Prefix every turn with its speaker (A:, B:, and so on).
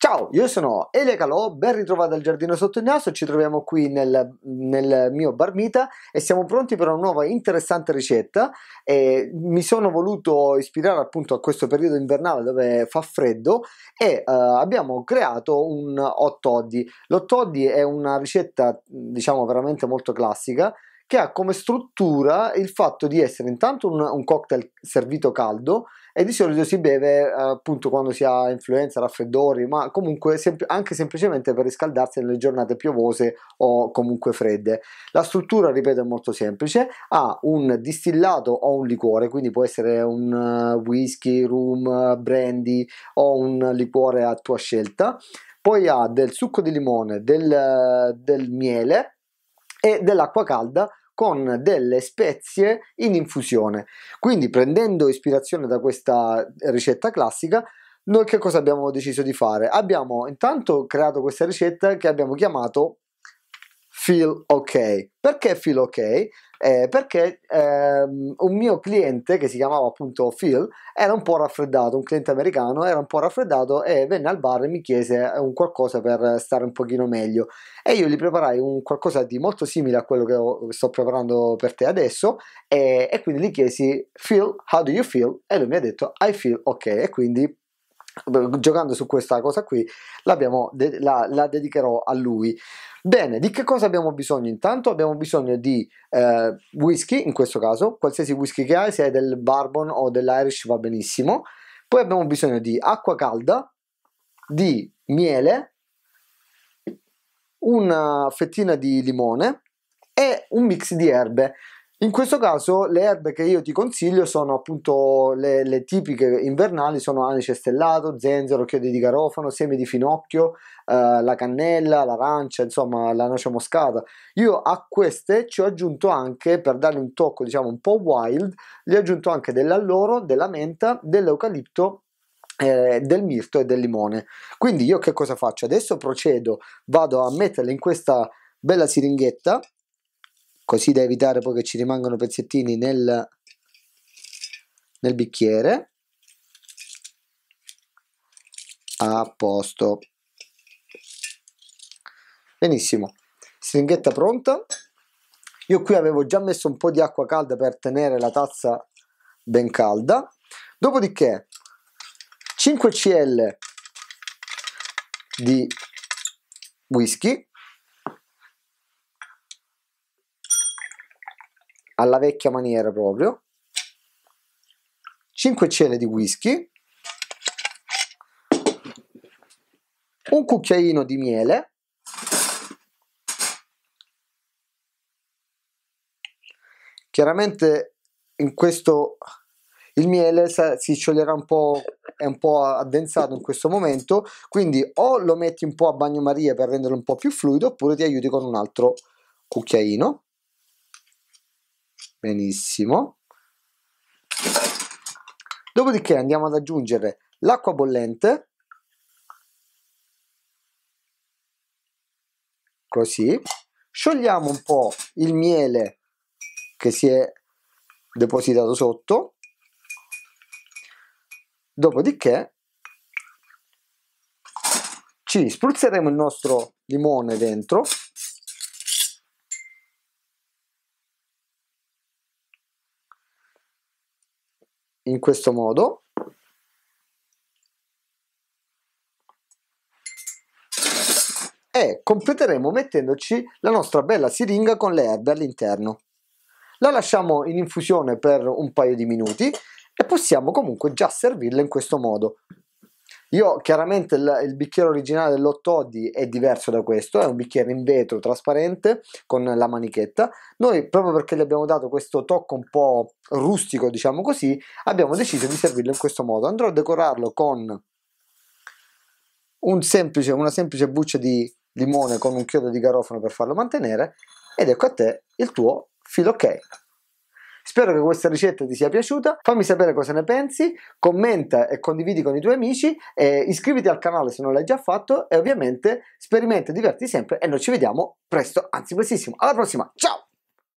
A: Ciao, io sono Elia Calò, ben ritrovato al Giardino Sotto il Naso, ci troviamo qui nel, nel mio barmita e siamo pronti per una nuova interessante ricetta. E mi sono voluto ispirare appunto a questo periodo invernale dove fa freddo e eh, abbiamo creato un hot toddy. ottoddi. toddy è una ricetta diciamo veramente molto classica che ha come struttura il fatto di essere intanto un, un cocktail servito caldo e di solito si beve appunto quando si ha influenza, raffreddori, ma comunque sem- anche semplicemente per riscaldarsi nelle giornate piovose o comunque fredde. La struttura, ripeto, è molto semplice, ha un distillato o un liquore, quindi può essere un eh, whisky, rum, brandy o un liquore a tua scelta. Poi ha del succo di limone, del, del miele e dell'acqua calda con delle spezie in infusione. Quindi prendendo ispirazione da questa ricetta classica, noi che cosa abbiamo deciso di fare? Abbiamo intanto creato questa ricetta che abbiamo chiamato Feel OK. Perché Feel OK? eh, perché ehm, un mio cliente che si chiamava appunto Phil era un po' raffreddato, un cliente americano era un po' raffreddato e venne al bar e mi chiese eh, un qualcosa per stare un pochino meglio e io gli preparai un qualcosa di molto simile a quello che sto preparando per te adesso e, e quindi gli chiesi Phil, how do you feel? E lui mi ha detto I feel ok e quindi giocando su questa cosa qui de- la, la dedicherò a lui Bene, di che cosa abbiamo bisogno intanto? Abbiamo bisogno di eh, whisky, in questo caso, qualsiasi whisky che hai, se è del bourbon o dell'Irish va benissimo. Poi abbiamo bisogno di acqua calda, di miele, una fettina di limone e un mix di erbe. In questo caso le erbe che io ti consiglio sono appunto le, le tipiche invernali, sono anice stellato, zenzero, chiodi di garofano, semi di finocchio, eh, la cannella, l'arancia, insomma la noce moscata. Io a queste ci ho aggiunto anche, per dargli un tocco diciamo un po' wild, gli ho aggiunto anche dell'alloro, della menta, dell'eucalipto eh, del mirto e del limone. Quindi io che cosa faccio? Adesso procedo, vado a metterle in questa bella siringhetta così da evitare poi che ci rimangano pezzettini nel, nel bicchiere a posto benissimo stringhetta pronta io qui avevo già messo un po' di acqua calda per tenere la tazza ben calda dopodiché 5 cl di whisky alla vecchia maniera proprio, 5 celle di whisky, un cucchiaino di miele, chiaramente in questo il miele si scioglierà un po' è un po' addensato in questo momento quindi o lo metti un po' a bagnomaria per renderlo un po' più fluido oppure ti aiuti con un altro cucchiaino benissimo dopodiché andiamo ad aggiungere l'acqua bollente così sciogliamo un po' il miele che si è depositato sotto dopodiché ci spruzzeremo il nostro limone dentro in questo modo e completeremo mettendoci la nostra bella siringa con le erbe all'interno. La lasciamo in infusione per un paio di minuti e possiamo comunque già servirla in questo modo. Io chiaramente il, il bicchiere originale dell'Ottoddi è diverso da questo, è un bicchiere in vetro trasparente con la manichetta. Noi proprio perché gli abbiamo dato questo tocco un po' rustico, diciamo così, abbiamo deciso di servirlo in questo modo. Andrò a decorarlo con un semplice, una semplice buccia di limone con un chiodo di garofano per farlo mantenere ed ecco a te il tuo filo cake. Spero che questa ricetta ti sia piaciuta, fammi sapere cosa ne pensi, commenta e condividi con i tuoi amici, iscriviti al canale se non l'hai già fatto e ovviamente sperimenta, diverti sempre e noi ci vediamo presto, anzi prestissimo. Alla prossima, ciao!